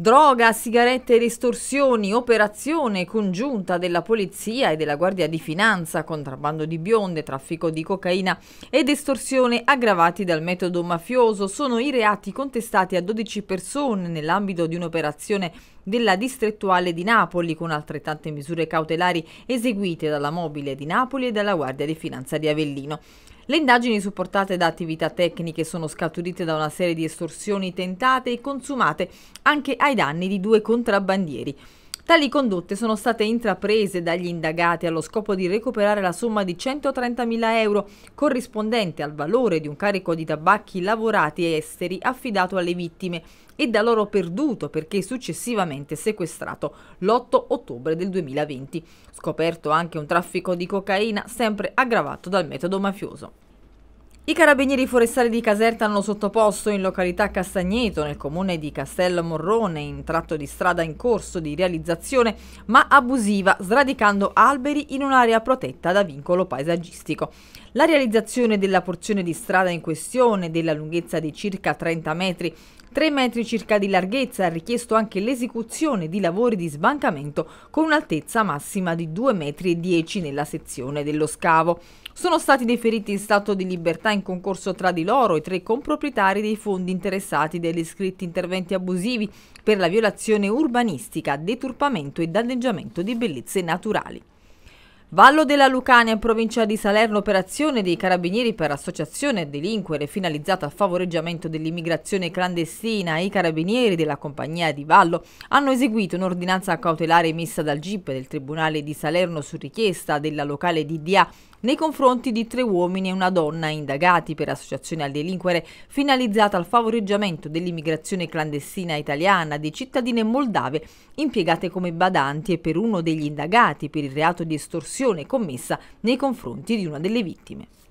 Droga, sigarette e estorsioni, operazione congiunta della polizia e della Guardia di Finanza, contrabbando di bionde, traffico di cocaina ed estorsione aggravati dal metodo mafioso sono i reati contestati a 12 persone nell'ambito di un'operazione della distrettuale di Napoli con altrettante misure cautelari eseguite dalla Mobile di Napoli e dalla Guardia di Finanza di Avellino. Le indagini supportate da attività tecniche sono scaturite da una serie di estorsioni tentate e consumate anche ai danni di due contrabbandieri. Tali condotte sono state intraprese dagli indagati allo scopo di recuperare la somma di 130.000 euro corrispondente al valore di un carico di tabacchi lavorati esteri affidato alle vittime e da loro perduto perché successivamente sequestrato l'8 ottobre del 2020. Scoperto anche un traffico di cocaina sempre aggravato dal metodo mafioso. I carabinieri forestali di Caserta hanno sottoposto in località Castagneto, nel comune di Castel Morrone, in tratto di strada in corso di realizzazione, ma abusiva, sradicando alberi in un'area protetta da vincolo paesaggistico. La realizzazione della porzione di strada in questione, della lunghezza di circa 30 metri, 3 metri circa di larghezza ha richiesto anche l'esecuzione di lavori di sbancamento con un'altezza massima di 2,10 metri nella sezione dello scavo. Sono stati deferiti in stato di libertà in concorso tra di loro i tre comproprietari dei fondi interessati degli iscritti interventi abusivi per la violazione urbanistica, deturpamento e danneggiamento di bellezze naturali. Vallo della Lucania in provincia di Salerno, operazione dei carabinieri per associazione a delinquere finalizzata al favoreggiamento dell'immigrazione clandestina. I carabinieri della compagnia di Vallo hanno eseguito un'ordinanza cautelare emessa dal GIP del Tribunale di Salerno su richiesta della locale DDA nei confronti di tre uomini e una donna indagati per associazione al delinquere finalizzata al favoreggiamento dell'immigrazione clandestina italiana di cittadine moldave impiegate come badanti e per uno degli indagati per il reato di estorsione aggressione commessa nei confronti di una delle vittime.